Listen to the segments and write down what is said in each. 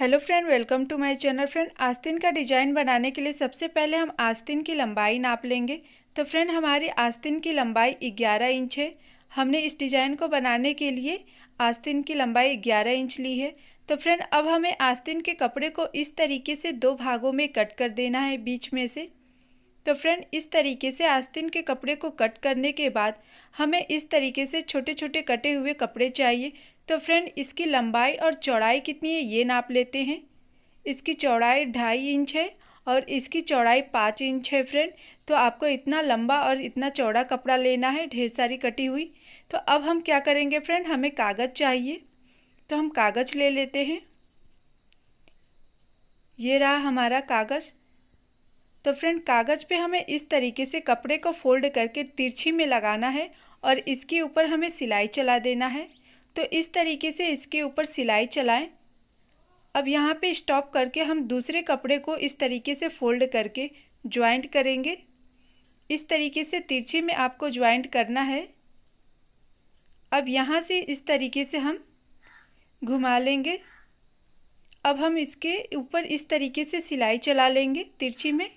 hello friend welcome to my channel friend आस्तीन का design बनाने के लिए सबसे पहले हम आस्तीन की लंबाई नाप लेंगे तो फ्रेंड हमारी आस्तीन की लंबाई 11 इंच है हमने इस डिजाइन को बनाने के लिए आस्तीन की लंबाई 11 इंच ली है तो फ्रेंड अब हमें आस्तीन के कपड़े को इस तरीके से दो भागों में कट कर देना है बीच में से तो फ्रेंड इस तरीके से आस्तीन के कपड़े को कट करने के बाद हमें इस तरीके से छोटे छोटे कटे हुए कपड़े चाहिए तो फ्रेंड इसकी लंबाई और चौड़ाई कितनी है ये नाप लेते हैं इसकी चौड़ाई ढाई इंच है और इसकी चौड़ाई पाँच इंच है फ्रेंड तो आपको इतना लंबा और इतना चौड़ा कपड़ा लेना है ढेर सारी कटी हुई तो अब हम क्या करेंगे फ्रेंड हमें कागज़ चाहिए तो हम कागज़ ले लेते हैं ये रहा हमारा कागज़ तो फ्रेंड कागज़ पे हमें इस तरीके से कपड़े को फोल्ड करके तिरछी में लगाना है और इसके ऊपर हमें सिलाई चला देना है तो इस तरीके से इसके ऊपर सिलाई चलाएं अब यहाँ पे स्टॉप करके हम दूसरे कपड़े को इस तरीके से फोल्ड करके ज्वाइंट करेंगे इस तरीके से तिरछे में आपको ज्वाइंट करना है अब यहाँ से इस तरीके से हम घुमा लेंगे अब हम इसके ऊपर इस तरीके से सिलाई चला लेंगे तिरछी में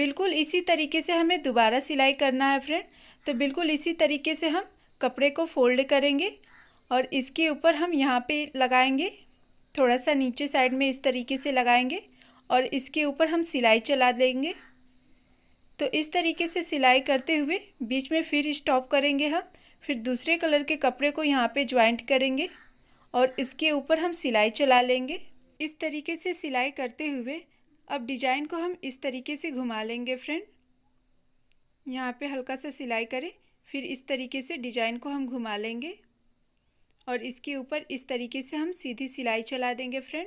बिल्कुल इसी तरीके से हमें दोबारा सिलाई करना है फ्रेंड तो बिल्कुल इसी तरीके से हम कपड़े को फोल्ड करेंगे और इसके ऊपर हम यहाँ पे लगाएंगे थोड़ा सा नीचे साइड में इस तरीके से लगाएंगे और इसके ऊपर हम सिलाई चला देंगे तो इस तरीके से सिलाई करते हुए बीच में फिर स्टॉप करेंगे हम फिर दूसरे कलर के कपड़े को यहाँ पे ज्वाइंट करेंगे और इसके ऊपर हम सिलाई चला लेंगे इस तरीके से सिलाई करते हुए अब डिजाइन को हम इस तरीके से घुमा लेंगे फ्रेंड यहाँ पे हल्का सा सिलाई करें फिर इस तरीके से डिजाइन को हम घुमा लेंगे और इसके ऊपर इस तरीके से हम सीधी सिलाई चला देंगे फ्रेंड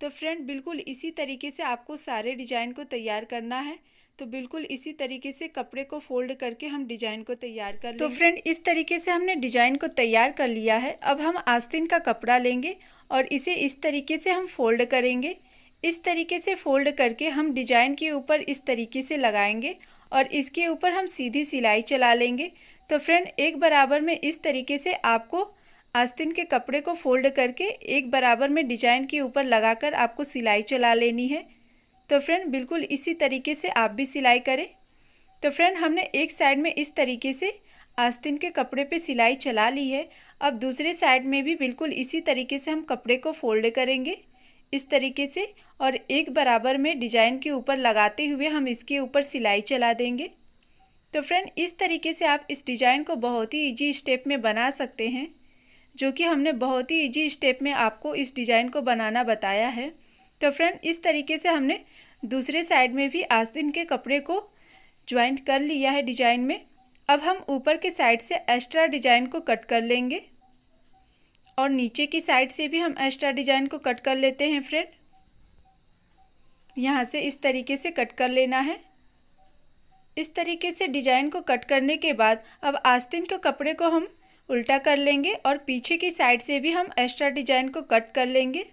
तो फ्रेंड बिल्कुल इसी तरीके से आपको सारे डिजाइन को तैयार करना है तो बिल्कुल इसी तरीके से कपड़े को फोल्ड करके हम डिजाइन को तैयार कर तो फ्रेंड इस तरीके से हमने डिजाइन को तैयार कर लिया है अब हम आस्तीन का कपड़ा लेंगे और इसे इस तरीके से हम फोल्ड करेंगे इस तरीके से फोल्ड करके हम डिजाइन के ऊपर इस तरीके से लगाएंगे और इसके ऊपर हम सीधी सिलाई चला लेंगे तो फ्रेंड एक बराबर में इस तरीके से आपको आस्तीन के कपड़े को फोल्ड करके एक बराबर में डिजाइन के ऊपर लगाकर आपको सिलाई चला लेनी है तो फ्रेंड बिल्कुल इसी तरीके से आप भी सिलाई करें तो फ्रेंड हमने एक साइड में इस तरीके से आस्तीन के कपड़े पे सिलाई चला ली है अब दूसरे साइड में भी बिल्कुल इसी तरीके से हम कपड़े को फोल्ड करेंगे इस तरीके से और एक बराबर में डिजाइन के ऊपर लगाते हुए हम इसके ऊपर सिलाई चला देंगे तो फ्रेंड इस तरीके से आप इस डिज़ाइन को बहुत ही इजी स्टेप में बना सकते हैं जो कि हमने बहुत ही इजी स्टेप में आपको इस डिज़ाइन को बनाना बताया है तो फ्रेंड इस तरीके से हमने दूसरे साइड में भी आस्तीन के कपड़े को ज्वाइंट कर लिया है डिजाइन में अब हम ऊपर के साइड से एक्स्ट्रा डिजाइन को कट कर लेंगे और नीचे की साइड से भी हम एक्स्ट्रा डिजाइन को कट कर लेते हैं फ्रेंड यहाँ से इस तरीके से कट कर लेना है इस तरीके से डिजाइन को कट करने के बाद अब आस्तीन के कपड़े को हम उल्टा कर लेंगे और पीछे की साइड से भी हम एक्स्ट्रा डिजाइन को कट कर लेंगे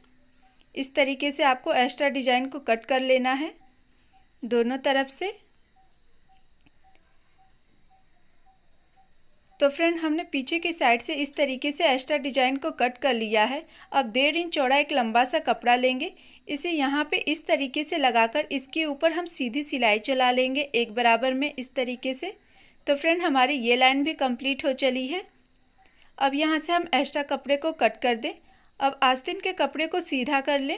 इस तरीके से आपको एक्स्ट्रा डिजाइन को कट कर लेना है दोनों तरफ से तो फ्रेंड हमने पीछे की साइड से इस तरीके से एक्स्ट्रा डिजाइन को कट कर लिया है अब डेढ़ इंच चौड़ा एक लंबा सा कपड़ा लेंगे इसे यहाँ पे इस तरीके से लगाकर इसके ऊपर हम सीधी सिलाई चला लेंगे एक बराबर में इस तरीके से तो फ्रेंड हमारी ये लाइन भी कंप्लीट हो चली है अब यहाँ से हम एक्स्ट्रा कपड़े को कट कर दें अब आस्तिन के कपड़े को सीधा कर लें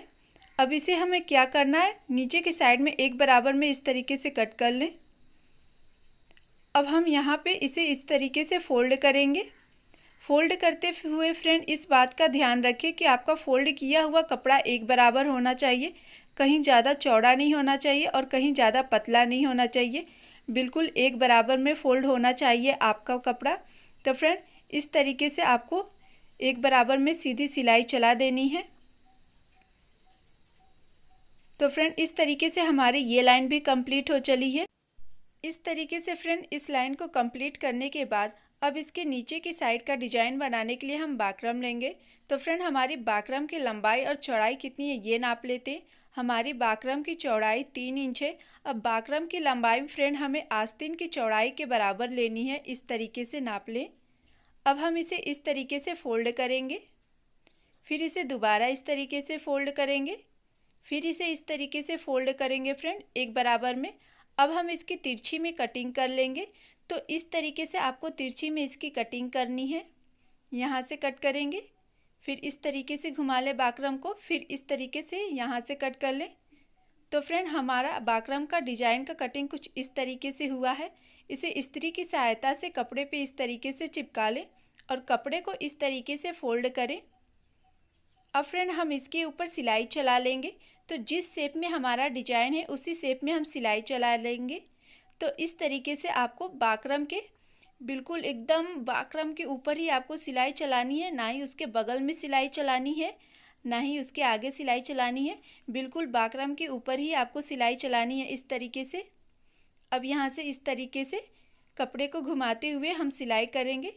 अब इसे हमें क्या करना है नीचे के साइड में एक बराबर में इस तरीके से कट कर लें अब हम यहाँ पे इसे इस तरीके से फोल्ड करेंगे फोल्ड करते हुए फ्रेंड इस बात का ध्यान रखें कि आपका फोल्ड किया हुआ कपड़ा एक बराबर होना चाहिए कहीं ज़्यादा चौड़ा नहीं होना चाहिए और कहीं ज़्यादा पतला नहीं होना चाहिए बिल्कुल एक बराबर में फोल्ड होना चाहिए आपका कपड़ा तो फ्रेंड इस तरीके से आपको एक बराबर में सीधी सिलाई चला देनी है तो फ्रेंड इस तरीके से हमारी ये लाइन भी कंप्लीट हो चली है इस तरीके से फ्रेंड इस लाइन को कंप्लीट करने के बाद अब इसके नीचे की साइड का डिजाइन बनाने के लिए हम बाकरम लेंगे तो फ्रेंड हमारी बाकरम की लंबाई और चौड़ाई कितनी है ये नाप लेते हमारी बाकरम की चौड़ाई तीन इंच है अब बाकरम की लंबाई फ्रेंड हमें आस्तीन की चौड़ाई के बराबर लेनी है इस तरीके से नाप लें अब हम इसे इस तरीके से फोल्ड करेंगे फिर इसे दोबारा इस तरीके से फोल्ड करेंगे फिर इसे इस तरीके से फोल्ड करेंगे फ्रेंड एक बराबर में अब हम इसकी तिरछी में कटिंग कर लेंगे तो इस तरीके से आपको तिरछी में इसकी कटिंग करनी है यहाँ से कट करेंगे फिर इस तरीके से घुमा लें बाकरम को फिर इस तरीके से यहाँ से कट कर लें तो फ्रेंड हमारा बाकरम का डिजाइन का कटिंग कुछ इस तरीके से हुआ है इसे स्त्री की सहायता से कपड़े पे इस तरीके से चिपका लें और कपड़े को इस तरीके से फोल्ड करें अब फ्रेंड हम इसके ऊपर सिलाई चला लेंगे तो जिस शेप में हमारा डिजाइन है उसी शेप में हम सिलाई चला लेंगे तो इस तरीके से आपको बाकरम के बिल्कुल एकदम बाकरम के ऊपर ही आपको सिलाई चलानी है ना ही उसके बगल में सिलाई चलानी है ना ही उसके आगे सिलाई चलानी है बिल्कुल बाकरम के ऊपर ही आपको सिलाई चलानी है इस तरीके से अब यहाँ से इस तरीके से कपड़े को घुमाते हुए हम सिलाई करेंगे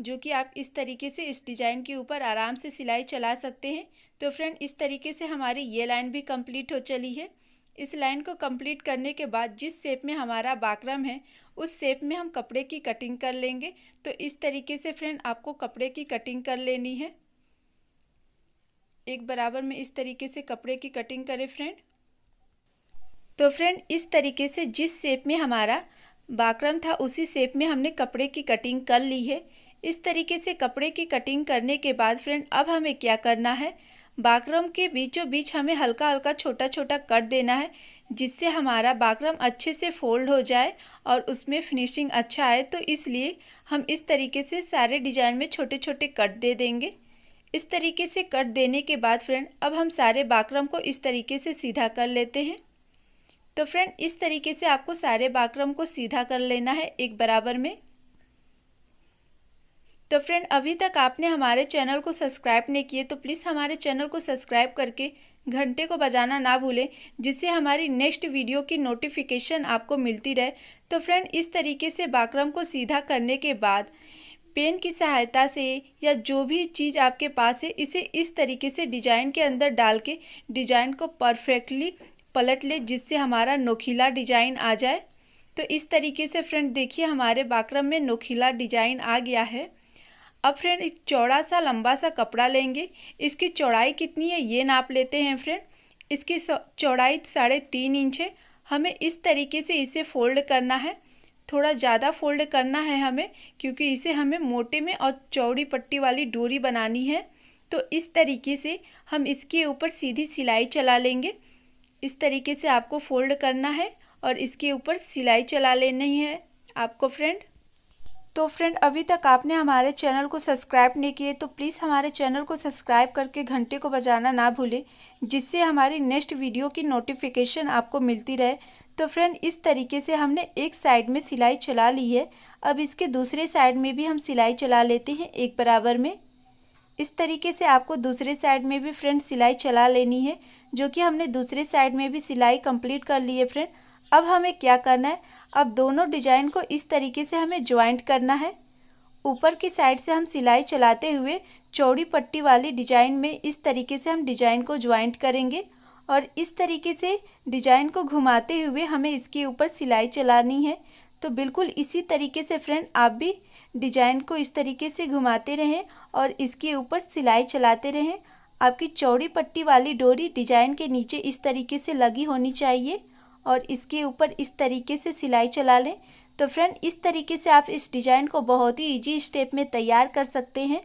जो कि आप इस तरीके से इस डिज़ाइन के ऊपर आराम से सिलाई चला सकते हैं तो फ्रेंड इस तरीके से हमारी ये लाइन भी कंप्लीट हो चली है इस लाइन को कंप्लीट करने के बाद जिस शेप में हमारा बाकरम है उस शेप में हम कपड़े की कटिंग कर लेंगे तो इस तरीके से फ्रेंड आपको कपड़े की कटिंग कर लेनी है एक बराबर में इस तरीके से कपड़े की कटिंग करें फ्रेंड तो फ्रेंड इस तरीके से जिस शेप में हमारा बाकरम था उसी शेप में हमने कपड़े की कटिंग कर ली है इस तरीके से कपड़े की कटिंग करने के बाद फ्रेंड अब हमें क्या करना है बाकरम के बीचों बीच हमें हल्का हल्का छोटा छोटा कट देना है जिससे हमारा बाकरम अच्छे से फोल्ड हो जाए और उसमें फिनिशिंग अच्छा आए तो इसलिए हम इस तरीके से सारे डिजाइन में छोटे छोटे कट दे देंगे इस तरीके से कट देने के बाद फ्रेंड अब हम सारे बाकरम को इस तरीके से सीधा कर लेते हैं तो फ्रेंड इस तरीके से आपको सारे बाकरम को सीधा कर लेना है एक बराबर में तो फ्रेंड अभी तक आपने हमारे चैनल को सब्सक्राइब नहीं किए तो प्लीज़ हमारे चैनल को सब्सक्राइब करके घंटे को बजाना ना भूलें जिससे हमारी नेक्स्ट वीडियो की नोटिफिकेशन आपको मिलती रहे तो फ्रेंड इस तरीके से बाकरम को सीधा करने के बाद पेन की सहायता से या जो भी चीज़ आपके पास है इसे इस तरीके से डिजाइन के अंदर डाल के डिजाइन को परफेक्टली पलट ले जिससे हमारा नोखीला डिजाइन आ जाए तो इस तरीके से फ्रेंड देखिए हमारे बाकरम में नोखीला डिजाइन आ गया है अब फ्रेंड एक चौड़ा सा लंबा सा कपड़ा लेंगे इसकी चौड़ाई कितनी है ये नाप लेते हैं फ्रेंड इसकी चौड़ाई साढ़े तीन इंच है हमें इस तरीके से इसे फोल्ड करना है थोड़ा ज़्यादा फोल्ड करना है हमें क्योंकि इसे हमें मोटे में और चौड़ी पट्टी वाली डोरी बनानी है तो इस तरीके से हम इसके ऊपर सीधी सिलाई चला लेंगे इस तरीके से आपको फोल्ड करना है और इसके ऊपर सिलाई चला लेनी है आपको फ्रेंड तो फ्रेंड अभी तक आपने हमारे चैनल को सब्सक्राइब नहीं किए तो प्लीज़ हमारे चैनल को सब्सक्राइब करके घंटे को बजाना ना भूलें जिससे हमारी नेक्स्ट वीडियो की नोटिफिकेशन आपको मिलती रहे तो फ्रेंड इस तरीके से हमने एक साइड में सिलाई चला ली है अब इसके दूसरे साइड में भी हम सिलाई चला लेते हैं एक बराबर में इस तरीके से आपको दूसरे साइड में भी फ्रेंड सिलाई चला लेनी है जो कि हमने दूसरे साइड में भी सिलाई कंप्लीट कर ली है फ्रेंड अब हमें क्या करना है अब दोनों डिजाइन को इस तरीके से हमें ज्वाइंट करना है ऊपर की साइड से हम सिलाई चलाते हुए चौड़ी पट्टी वाली डिजाइन में इस तरीके से हम डिजाइन को ज्वाइंट करेंगे और इस तरीके से डिजाइन को घुमाते हुए हमें इसके ऊपर सिलाई चलानी है तो बिल्कुल इसी तरीके से फ्रेंड आप भी डिजाइन को इस तरीके से घुमाते रहें और इसके ऊपर सिलाई चलाते रहें आपकी चौड़ी पट्टी वाली डोरी डिजाइन के नीचे इस तरीके से लगी होनी चाहिए और इसके ऊपर इस तरीके से सिलाई चला लें तो फ्रेंड इस तरीके से आप इस डिज़ाइन को बहुत ही इजी स्टेप में तैयार कर सकते हैं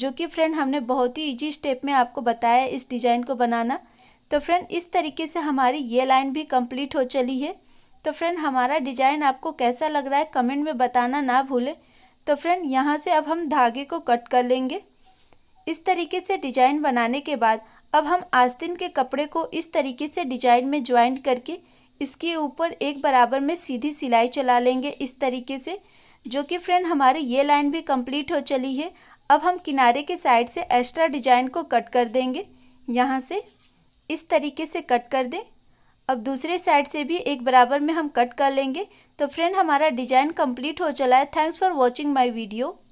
जो कि फ्रेंड हमने बहुत ही इजी स्टेप में आपको बताया इस डिज़ाइन को बनाना तो फ्रेंड इस तरीके से हमारी ये लाइन भी कंप्लीट हो चली है तो फ्रेंड हमारा डिज़ाइन आपको कैसा लग रहा है कमेंट में बताना ना भूलें तो फ्रेंड यहाँ से अब हम धागे को कट कर लेंगे इस तरीके से डिज़ाइन बनाने के बाद अब हम आस्तीन के कपड़े को इस तरीके से डिजाइन में ज्वाइंट करके इसके ऊपर एक बराबर में सीधी सिलाई चला लेंगे इस तरीके से जो कि फ्रेंड हमारी ये लाइन भी कंप्लीट हो चली है अब हम किनारे के साइड से एक्स्ट्रा डिजाइन को कट कर देंगे यहाँ से इस तरीके से कट कर दें अब दूसरे साइड से भी एक बराबर में हम कट कर लेंगे तो फ्रेंड हमारा डिज़ाइन कंप्लीट हो चला है thanks for watching my video